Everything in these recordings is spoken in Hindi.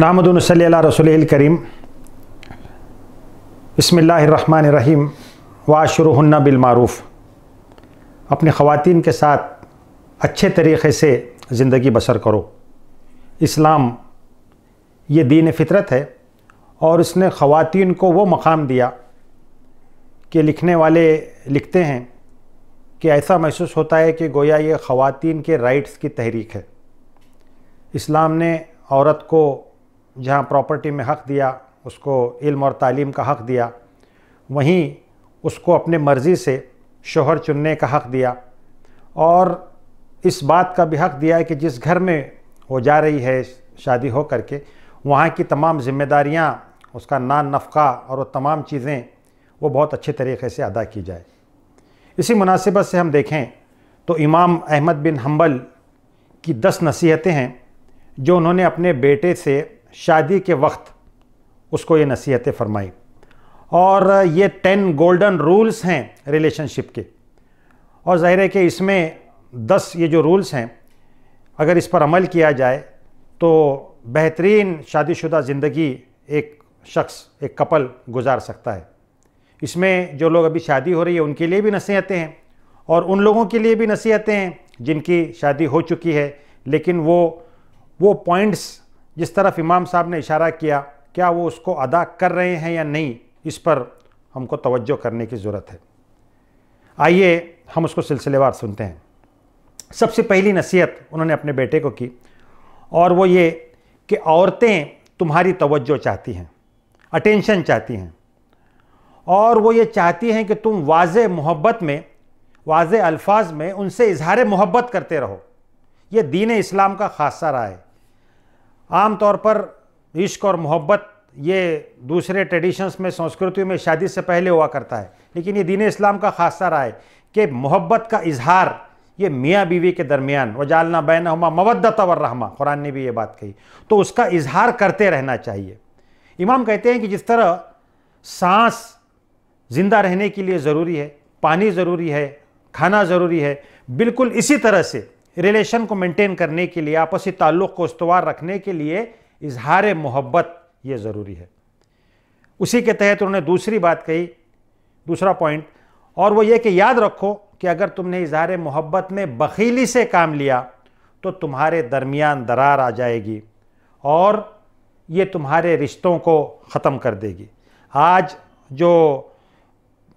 नामदून सल्ला रसोल करीम रहीम वाशरुन्ना बिलमारूफ़ अपने ख़वान के साथ अच्छे तरीक़े से ज़िंदगी बसर करो इस्लाम ये दीन फितरत है और उसने ख़वान को वो मकाम दिया कि लिखने वाले लिखते हैं कि ऐसा महसूस होता है कि गोया ये ख़वान के राइट्स की तहरीक है इस्लाम ने औरत को जहाँ प्रॉपर्टी में हक़ दिया उसको इल्म और तालीम का हक़ दिया वहीं उसको अपने मर्ज़ी से शोहर चुनने का हक़ दिया और इस बात का भी हक़ दिया है कि जिस घर में वो जा रही है शादी हो करके वहाँ की तमाम जिम्मेदारियाँ उसका नान नफका और वो तमाम चीज़ें वो बहुत अच्छे तरीके से अदा की जाए इसी मुनासिबत से हम देखें तो इमाम अहमद बिन हम्बल की दस नसीहतें हैं जो उन्होंने अपने बेटे से शादी के वक्त उसको ये नसीहतें फरमाई और ये टेन गोल्डन रूल्स हैं रिलेशनशिप के और ज़ाहिर है कि इसमें दस ये जो रूल्स हैं अगर इस पर अमल किया जाए तो बेहतरीन शादीशुदा ज़िंदगी एक शख्स एक कपल गुजार सकता है इसमें जो लोग अभी शादी हो रही है उनके लिए भी नसीहतें हैं और उन लोगों के लिए भी नसीहतें हैं जिनकी शादी हो चुकी है लेकिन वो वो पॉइंट्स जिस तरफ इमाम साहब ने इशारा किया क्या वो उसको अदा कर रहे हैं या नहीं इस पर हमको तवज्जो करने की ज़रूरत है आइए हम उसको सिलसिलेवार सुनते हैं सबसे पहली नसीहत उन्होंने अपने बेटे को की और वो ये कि औरतें तुम्हारी तवज्जो चाहती हैं अटेंशन चाहती हैं और वो ये चाहती हैं कि तुम वाज मोहब्बत में वाज अल्फाज में उनसे इजहार मोहब्बत करते रहो ये दीन इस्लाम का खासा रहा है आम तौर पर इश्क और मोहब्बत ये दूसरे ट्रेडिशंस में संस्कृतियों में शादी से पहले हुआ करता है लेकिन ये दीन इस्लाम का खासा रहा है कि मोहब्बत का इजहार ये मियाँ बीवी के दरमियान वजालना बैन हमा मवदत और रहमा कुरान ने भी ये बात कही तो उसका इजहार करते रहना चाहिए इमाम कहते हैं कि जिस तरह सांस ज़िंदा रहने के लिए ज़रूरी है पानी ज़रूरी है खाना ज़रूरी है बिल्कुल इसी तरह से रिलेशन को मेंटेन करने के लिए आपसी ताल्लुक़ को उसवार रखने के लिए इजहार मोहब्बत ये ज़रूरी है उसी के तहत उन्होंने दूसरी बात कही दूसरा पॉइंट और वो ये कि याद रखो कि अगर तुमने इजहार मोहब्बत में बखीली से काम लिया तो तुम्हारे दरमियान दरार आ जाएगी और ये तुम्हारे रिश्तों को ख़त्म कर देगी आज जो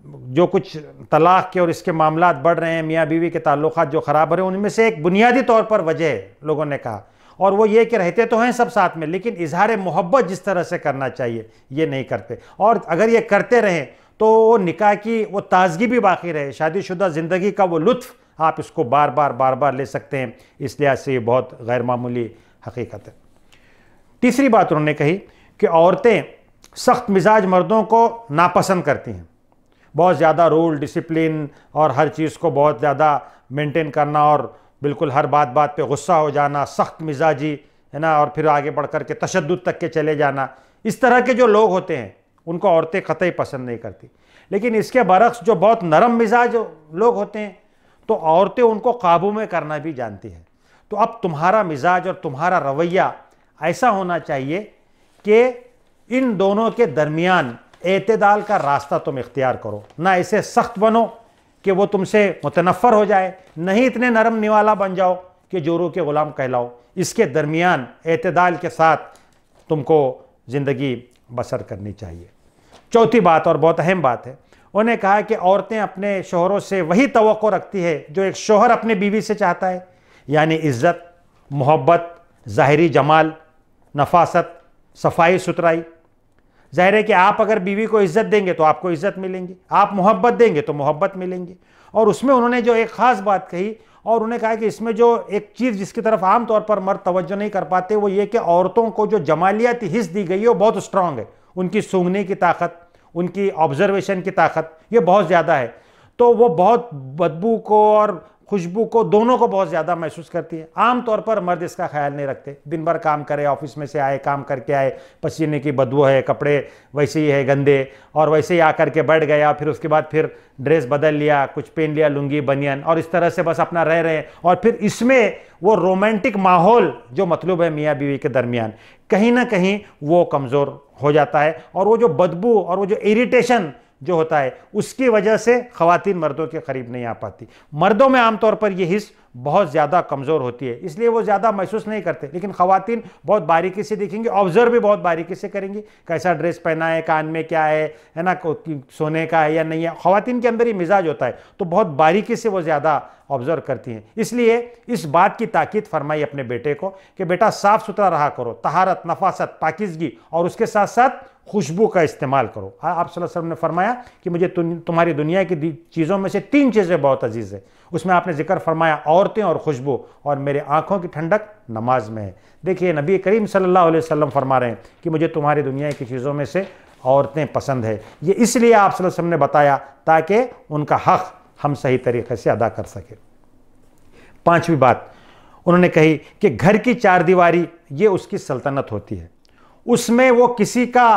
जो कुछ तलाक के और इसके मामला बढ़ रहे हैं मियाँ बीवी के ताल्लुक जो ख़राब हो रहे हैं उनमें से एक बुनियादी तौर पर वजह है लोगों ने कहा और वो ये कि रहते तो हैं सब साथ में लेकिन इजहार मोहब्बत जिस तरह से करना चाहिए ये नहीं करते और अगर ये करते रहें तो वो निकाह की वो ताजगी भी बाकी रहे शादीशुदा ज़िंदगी का वो लुत्फ़ आप इसको बार बार बार बार ले सकते हैं इस लिहाज से ये बहुत गैरमूली हकीकत है तीसरी बात उन्होंने कही कि औरतें सख्त मिजाज मर्दों को नापसंद करती हैं बहुत ज़्यादा रूल डिसिप्लिन और हर चीज़ को बहुत ज़्यादा मेंटेन करना और बिल्कुल हर बात बात पे गुस्सा हो जाना सख्त मिजाजी है ना और फिर आगे बढ़ कर के तशद तक के चले जाना इस तरह के जो लोग होते हैं उनको औरतें कतई पसंद नहीं करती लेकिन इसके बरक्स जो बहुत नरम मिजाज लोग होते हैं तो औरतें उनको काबू में करना भी जानती हैं तो अब तुम्हारा मिजाज और तुम्हारा रवैया ऐसा होना चाहिए कि इन दोनों के दरमियान अतदाल का रास्ता तुम इख्तियार करो ना ऐसे सख्त बनो कि वो तुमसे मुतनफ़र हो जाए नहीं इतने नरम निवाला बन जाओ कि जोरों के ग़ुलाम कहलाओ इसके दरमियान अतदाल के साथ तुमको ज़िंदगी बसर करनी चाहिए चौथी बात और बहुत अहम बात है उन्हें कहा कि औरतें अपने शोहरों से वही तो रखती है जो एक शोहर अपने बीवी से चाहता है यानी इज़्ज़त मोहब्बत ज़ाहरी जमाल नफासत सफाई सुथराई ज़ाहिर है कि आप अगर बीवी को इज्जत देंगे तो आपको इज्जत मिलेंगी आप मोहब्बत देंगे तो मोहब्बत मिलेंगी और उसमें उन्होंने जो एक ख़ास बात कही और उन्हें कहा कि इसमें जो एक चीज़ जिसकी तरफ आमतौर पर मर्द तवज्जो नहीं कर पाते वो ये कि औरतों को जो जमालियाती हिस्स दी गई है वो बहुत स्ट्रांग है उनकी सूंघने की ताकत उनकी ऑब्जर्वेशन की ताकत ये बहुत ज़्यादा है तो वो बहुत बदबू को और खुशबू को दोनों को बहुत ज़्यादा महसूस करती है आमतौर पर मर्द इसका ख्याल नहीं रखते दिन भर काम करे ऑफिस में से आए काम करके आए पसीने की बदबू है कपड़े वैसे ही है गंदे और वैसे ही आकर के बैठ गया फिर उसके बाद फिर ड्रेस बदल लिया कुछ पहन लिया लुंगी बनियन और इस तरह से बस अपना रह रहे हैं और फिर इसमें वो रोमांटिक माहौल जो मतलब है मियाँ बीवी के दरमियान कहीं ना कहीं वो कमज़ोर हो जाता है और वो जो बदबू और वो जो इरीटेशन जो होता है उसकी वजह से खातन मर्दों के करीब नहीं आ पाती मर्दों में आमतौर पर यह हिस्स बहुत ज़्यादा कमज़ोर होती है इसलिए वो ज़्यादा महसूस नहीं करते लेकिन खातन बहुत बारीकी से देखेंगे ऑब्जर्व भी बहुत बारीकी से करेंगी कैसा ड्रेस पहना है कान में क्या है है ना सोने का है या नहीं है खातन के अंदर ही मिजाज होता है तो बहुत बारीकी से वो ज़्यादा ऑब्जर्व करती हैं इसलिए इस बात की ताकीद फरमाई अपने बेटे को कि बेटा साफ़ सुथरा रहा करो तहारत नफासत पाकिजगी और उसके साथ साथ खुशबू का इस्तेमाल करो हाँ, आप वसल्लम ने फरमाया कि मुझे तुम्हारी दुनिया की चीज़ों में से तीन चीज़ें बहुत अजीज़ है उसमें आपने जिक्र फरमाया औरतें और खुशबू और मेरे आँखों की ठंडक नमाज में है देखिए नबी करीम सल्लल्लाहु अलैहि वसल्लम फरमा रहे हैं कि मुझे तुम्हारी दुनिया की चीज़ों में से औरतें पसंद है ये इसलिए आप वसल्लम ने बताया ताकि उनका हक़ हम सही तरीके से अदा कर सकें पाँचवीं बात उन्होंने कही कि घर की चार दीवारी ये उसकी सल्तनत होती है उसमें वो किसी का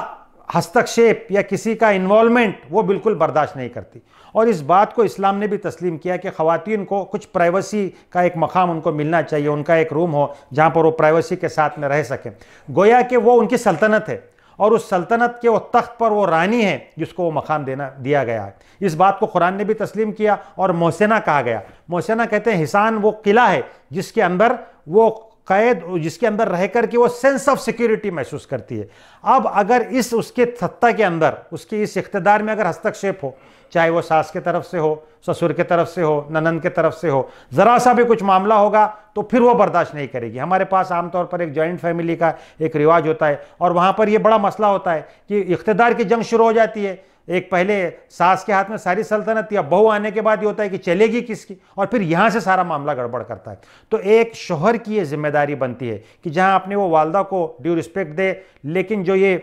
हस्तक्षेप या किसी का इन्वॉलमेंट वो बिल्कुल बर्दाश्त नहीं करती और इस बात को इस्लाम ने भी तस्लीम किया कि खातिन को कुछ प्राइवेसी का एक मकाम उनको मिलना चाहिए उनका एक रूम हो जहाँ पर वो प्राइवेसी के साथ में रह सकें गोया कि वो उनकी सल्तनत है और उस सल्तनत के वो तख्त पर वो रानी है जिसको वो मकाम देना दिया गया है इस बात को कुरान ने भी तस्लीम किया और मोहसेना कहा गया मोहसेना कहते हैं हिसान वो किला है जिसके अंदर वो कैद जिसके अंदर रह करके के वो सेंस ऑफ सिक्योरिटी महसूस करती है अब अगर इस उसके सत्ता के अंदर उसके इस इकतदार में अगर हस्तक्षेप हो चाहे वो सास के तरफ से हो ससुर के तरफ से हो ननन के तरफ से हो ज़रा सा भी कुछ मामला होगा तो फिर वो बर्दाश्त नहीं करेगी हमारे पास आमतौर पर एक जॉइंट फैमिली का एक रिवाज होता है और वहाँ पर ये बड़ा मसला होता है कि इकतदार की जंग शुरू हो जाती है एक पहले सास के हाथ में सारी सल्तनत या बहू आने के बाद ये होता है कि चलेगी किसकी और फिर यहाँ से सारा मामला गड़बड़ करता है तो एक शोहर की ये जिम्मेदारी बनती है कि जहाँ अपने वो वालदा को ड्यू रिस्पेक्ट दे लेकिन जो ये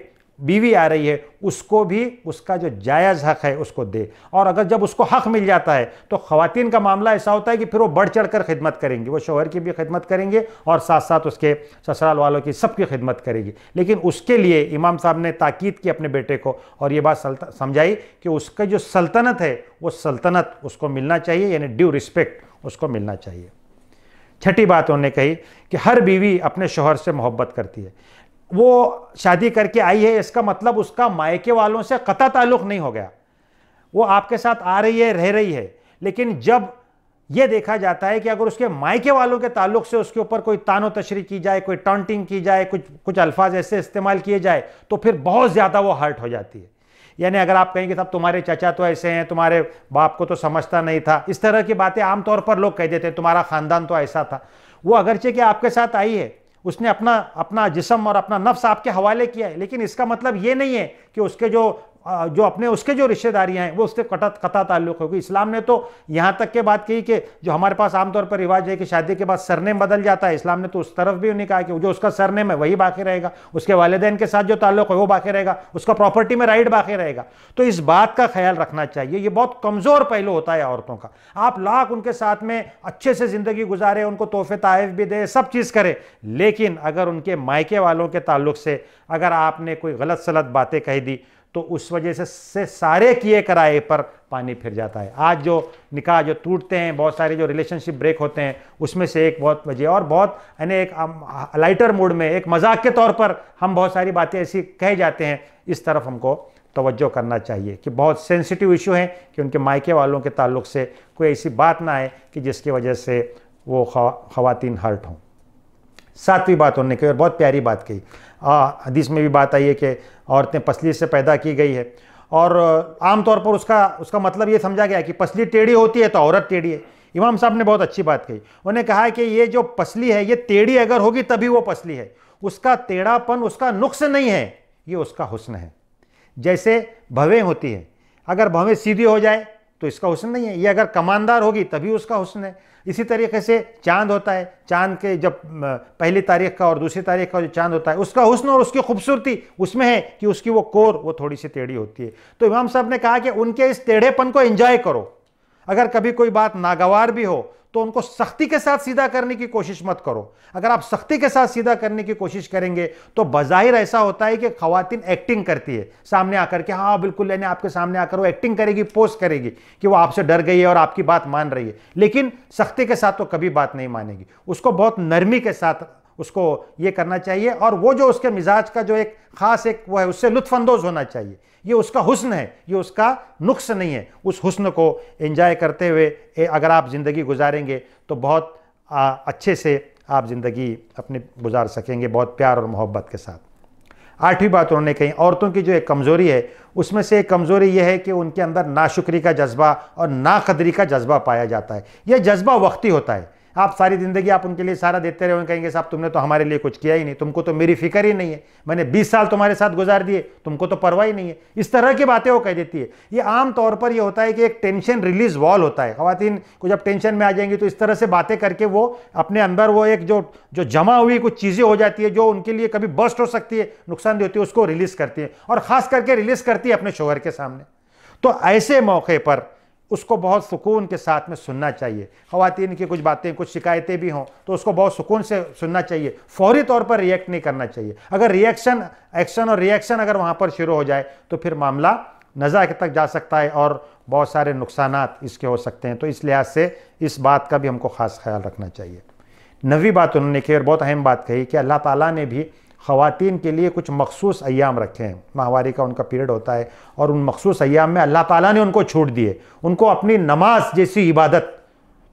बीवी आ रही है उसको भी उसका जो जायज़ हक है उसको दे और अगर जब उसको हक मिल जाता है तो ख़वान का मामला ऐसा होता है कि फिर वो बढ़ चढ़ कर खिदमत करेंगे वो शोहर की भी खिदमत करेंगे और साथ साथ उसके ससुराल वालों की सबकी खिदमत करेगी लेकिन उसके लिए इमाम साहब ने ताकीद की अपने बेटे को और ये बात समझाई कि उसका जो सल्तनत है वो सल्तनत उसको मिलना चाहिए यानी ड्यू रिस्पेक्ट उसको मिलना चाहिए छठी बात उन्होंने कही कि हर बीवी अपने शोहर से मोहब्बत करती है वो शादी करके आई है इसका मतलब उसका मायके वालों से कता ताल्लुक नहीं हो गया वो आपके साथ आ रही है रह रही है लेकिन जब यह देखा जाता है कि अगर उसके मायके वालों के ताल्लुक से उसके ऊपर कोई तानो तशरी की जाए कोई टॉन्टिंग की जाए कुछ कुछ अल्फाज ऐसे इस्तेमाल किए जाए तो फिर बहुत ज़्यादा वो हर्ट हो जाती है यानी अगर आप कहेंगे तब तुम्हारे चाचा तो ऐसे हैं तुम्हारे बाप को तो समझता नहीं था इस तरह की बातें आमतौर पर लोग कह देते हैं तुम्हारा ख़ानदान तो ऐसा था वो अगरचे कि आपके साथ आई है उसने अपना अपना जिसम और अपना नफ्स आपके हवाले किया है लेकिन इसका मतलब ये नहीं है कि उसके जो जो अपने उसके जो रिश्तेदारियाँ हैं वो उससे कटा कता ताल्लुक होगी इस्लाम ने तो यहाँ तक के बात कही कि जो हमारे पास आमतौर पर रिवाज है कि शादी के बाद सरनेम बदल जाता है इस्लाम ने तो उस तरफ भी उन्हें कहा कि जो उसका सरनेम है वही बाकी रहेगा उसके वालदेन के साथ जो ताल्लुक है वो बाकी रहेगा उसका प्रॉपर्टी में राइट बाकी रहेगा तो इस बात का ख्याल रखना चाहिए ये बहुत कमज़ोर पहलू होता है औरतों का आप लाख उनके साथ में अच्छे से ज़िंदगी गुजारे उनको तोहफे ताइफ भी दे सब चीज़ करें लेकिन अगर उनके मायके वालों के ताल्लुक से अगर आपने कोई गलत सलत बातें कह दी तो उस वजह से, से सारे किए कराए पर पानी फिर जाता है आज जो निकाह जो टूटते हैं बहुत सारे जो रिलेशनशिप ब्रेक होते हैं उसमें से एक बहुत वजह और बहुत यानी एक लाइटर मूड में एक मजाक के तौर पर हम बहुत सारी बातें ऐसी कह जाते हैं इस तरफ हमको तोज्जो करना चाहिए कि बहुत सेंसिटिव इशू हैं कि उनके मायके वालों के ताल्लुक से कोई ऐसी बात ना आए कि जिसकी वजह से वो खवा, खवातीन हर्ट हों सातवीं बात उन्होंने कही और बहुत प्यारी बात कही हदीस में भी बात आई है कि औरतें पसली से पैदा की गई है और आमतौर पर उसका उसका मतलब ये समझा गया कि पसली टेढ़ी होती है तो औरत टेढ़ी है इमाम साहब ने बहुत अच्छी बात कही उन्हें कहा कि ये जो पसली है ये टेढ़ी अगर होगी तभी वो पसली है उसका टेढ़ापन उसका नुक्स नहीं है ये उसका हुस्न है जैसे भवें होती है अगर भवें सीधी हो जाए तो इसका हुस्न नहीं है ये अगर कमानदार होगी तभी उसका हुस्न है इसी तरीके से चांद होता है चांद के जब पहली तारीख का और दूसरी तारीख का जो चांद होता है उसका हुस्न और उसकी खूबसूरती उसमें है कि उसकी वो कोर वो थोड़ी सी टेढ़ी होती है तो इमाम साहब ने कहा कि उनके इस टेढ़ेपन को एंजॉय करो अगर कभी कोई बात नागवार भी हो तो उनको सख्ती के साथ सीधा करने की कोशिश मत करो अगर आप सख्ती के साथ सीधा करने की कोशिश करेंगे तो बाहिर ऐसा होता है कि खातन एक्टिंग करती है सामने आकर के हाँ बिल्कुल यानी आपके सामने आकर वो एक्टिंग करेगी पोस्ट करेगी कि वो आपसे डर गई है और आपकी बात मान रही है लेकिन सख्ती के साथ तो कभी बात नहीं मानेगी उसको बहुत नरमी के साथ उसको ये करना चाहिए और वो जो उसके मिजाज का जो एक ख़ास एक वो है उससे लुत्फानंदोज होना चाहिए ये उसका हुस्न है ये उसका नुक्स नहीं है उस हुस्न को इंजॉय करते हुए अगर आप ज़िंदगी गुजारेंगे तो बहुत आ, अच्छे से आप ज़िंदगी अपने गुजार सकेंगे बहुत प्यार और मोहब्बत के साथ आठवीं बात उन्होंने कही औरतों की जो एक कमज़ोरी है उसमें से एक कमज़ोरी यह है कि उनके अंदर नाशुक्री का जज्बा और नाकदरी का जज्बा पाया जाता है यह जज्बा वक्ती होता है आप सारी ज़िंदगी आप उनके लिए सारा देते रहे कहेंगे साहब तुमने तो हमारे लिए कुछ किया ही नहीं तुमको तो मेरी फिक्र ही नहीं है मैंने बीस साल तुम्हारे साथ गुजार दिए तुमको तो परवाह ही नहीं है इस तरह की बातें वो कह देती है ये आम तौर पर यह होता है कि एक टेंशन रिलीज वॉल होता है खातन को जब टेंशन में आ जाएंगी तो इस तरह से बातें करके वो अपने अंदर वो एक जो जो जमा हुई कुछ चीज़ें हो जाती है जो उनके लिए कभी बस्ट हो सकती है नुकसान देती है उसको रिलीज़ करती है और ख़ास करके रिलीज़ करती है अपने शोहर के सामने तो ऐसे मौके पर उसको बहुत सुकून के साथ में सुनना चाहिए खातन की कुछ बातें कुछ शिकायतें भी हों तो उसको बहुत सुकून से सुनना चाहिए फौरी तौर पर रिएक्ट नहीं करना चाहिए अगर रिएक्शन एक्शन और रिएक्शन अगर वहाँ पर शुरू हो जाए तो फिर मामला नज़ा के तक जा सकता है और बहुत सारे नुकसान इसके हो सकते हैं तो इस लिहाज से इस बात का भी हमको ख़ास ख्याल रखना चाहिए नवी बात उन्होंने की और बहुत अहम बात कही कि अल्लाह ताली ने भी ख़वातीन के लिए कुछ मखसूस अयाम रखे हैं माहवारी का उनका पीरियड होता है और उन मखसूस अयाम में अल्लाह ताली ने उनको छूट दिए उनको अपनी नमाज जैसी इबादत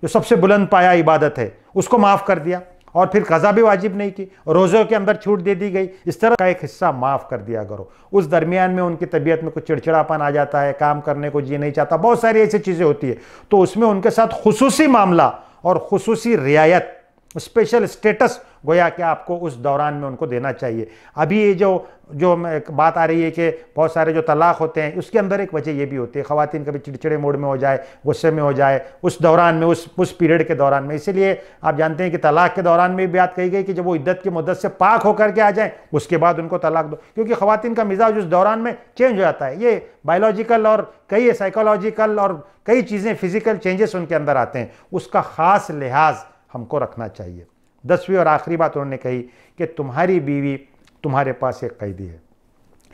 जो सबसे बुलंद पाया इबादत है उसको माफ़ कर दिया और फिर कज़ा भी वाजिब नहीं की रोज़ों के अंदर छूट दे दी गई इस तरह का एक हिस्सा माफ़ कर दिया करो उस दरमियान में उनकी तबीयत में कुछ चिड़चिड़ापन आ जाता है काम करने को जी नहीं चाहता बहुत सारी ऐसी चीज़ें होती है तो उसमें उनके साथ खसूसी मामला और खसूसी रियायत स्पेशल स्टेटस गोया कि आपको उस दौरान में उनको देना चाहिए अभी ये जो जो एक बात आ रही है कि बहुत सारे जो तलाक होते हैं उसके अंदर एक वजह ये भी होती है ख़वान कभी चिड़चिड़े मूड में हो जाए गुस्से में हो जाए उस दौरान में उस उस पीरियड के दौरान में इसीलिए आप जानते हैं कि तलाक के दौरान में भी बात कही गई कि जब वो इद्दत की मदद से पाक होकर के आ जाएँ उसके बाद उनको तलाक दो क्योंकि खुवान का मिजाज उस दौरान में चेंज हो जाता है ये बायोलॉजिकल और कई साइकोलॉजिकल और कई चीज़ें फिजिकल चेंजेस उनके अंदर आते हैं उसका ख़ास लिहाज हमको रखना चाहिए दसवीं और आखिरी बात उन्होंने कही कि तुम्हारी बीवी तुम्हारे पास एक कैदी है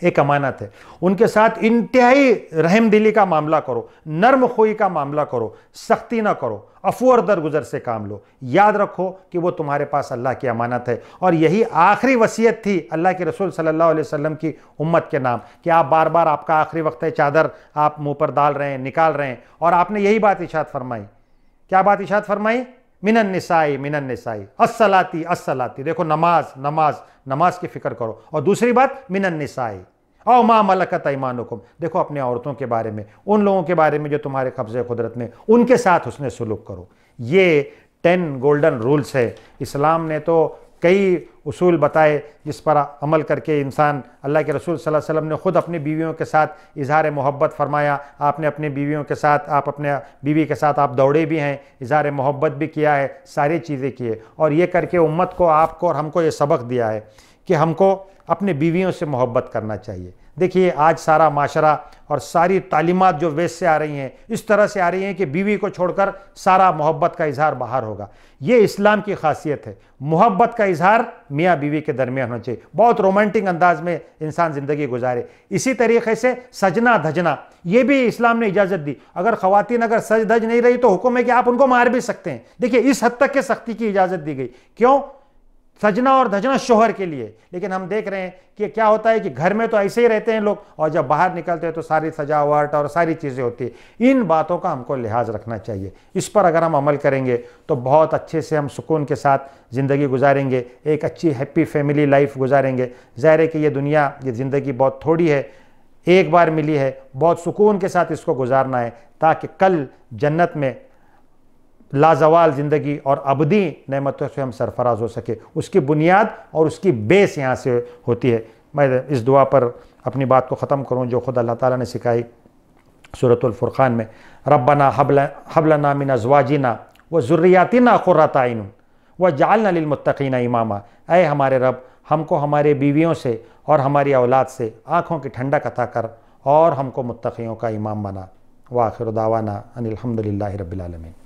एक अमानत है उनके साथ इंतहाई रहम दिली का मामला करो नर्म खोई का मामला करो सख्ती ना करो अफू और दरगुजर से काम लो याद रखो कि वो तुम्हारे पास अल्लाह की अमानत है और यही आखिरी वसीयत थी अल्लाह के रसूल सल्लल्लाहु अलैहि वसल्लम की उम्मत के नाम कि आप बार बार आपका आखिरी वक्त है चादर आप मुंह पर डाल रहे हैं निकाल रहे हैं और आपने यही बात इशात फरमाई क्या बात इशात फरमाई मिनन निसाई मिनन निसाई असलाती असलाती देखो नमाज नमाज नमाज की फ़िक्र करो और दूसरी बात मिनन निसाई औ माँ मलकत हुकुम देखो अपने औरतों के बारे में उन लोगों के बारे में जो तुम्हारे कब्ज़े कुदरत में उनके साथ उसने सलूक करो ये टेन गोल्डन रूल्स है इस्लाम ने तो कई उसूल बताए जिस पर अमल करके इंसान अल्लाह के रसूल सल्लल्लाहु अलैहि वसल्लम ने ख़ुद अपनी बीवियों के साथ इजहार मोहब्बत फरमाया आपने अपनी बीवियों के साथ आप अपने बीवी के साथ आप दौड़े भी हैं इजहार मोहब्बत भी किया है सारी चीज़ें किए और ये करके उम्मत को आपको और हमको ये सबक दिया है कि हमको अपने बीवियों से मोहब्बत करना चाहिए देखिए आज सारा माशरा और सारी तालीमत जो वेस्ट से आ रही हैं इस तरह से आ रही हैं कि बीवी को छोड़कर सारा मोहब्बत का इजहार बाहर होगा ये इस्लाम की खासियत है मोहब्बत का इजहार मियाँ बीवी के दरमियान होना चाहिए बहुत रोमांटिक अंदाज में इंसान ज़िंदगी गुजारे इसी तरीके से सजना धजना ये भी इस्लाम ने इजाज़त दी अगर खुवान अगर सज धज नहीं रही तो हुक्म है कि आप उनको मार भी सकते हैं देखिए इस हद तक के सख्ती की इजाज़त दी गई क्यों सजना और धजना शोहर के लिए लेकिन हम देख रहे हैं कि क्या होता है कि घर में तो ऐसे ही रहते हैं लोग और जब बाहर निकलते हैं तो सारी सजावट और सारी चीज़ें होती है इन बातों का हमको लिहाज रखना चाहिए इस पर अगर हम अमल करेंगे तो बहुत अच्छे से हम सुकून के साथ ज़िंदगी गुजारेंगे एक अच्छी हैप्पी फैमिली लाइफ गुजारेंगे ज़ाहिर है कि ये दुनिया ये ज़िंदगी बहुत थोड़ी है एक बार मिली है बहुत सुकून के साथ इसको गुजारना है ताकि कल जन्नत में लाजवाल ज़िंदगी और अबदी नमतों से हम सरफराज हो सके उसकी बुनियाद और उसकी बेस यहाँ से होती है मैं इस दुआ पर अपनी बात को ख़त्म करूँ जो खुद अल्लाह ताला ने सिखाई सूरतुल्फ़ुरक़ान में रबना हबला हबलना मिन अजवाजिना व ज़ुर्रियातिना ख़ुरातन व जालना लिलमतकीना इमामा अय हमारे रब हमको हमारे बीवियों से और हमारी औलाद से आँखों की ठंडक अता कर और हमको मुतक़ियों का इमाम बना व आखिर दावाना अनिलहमदिल्ला रबालमिन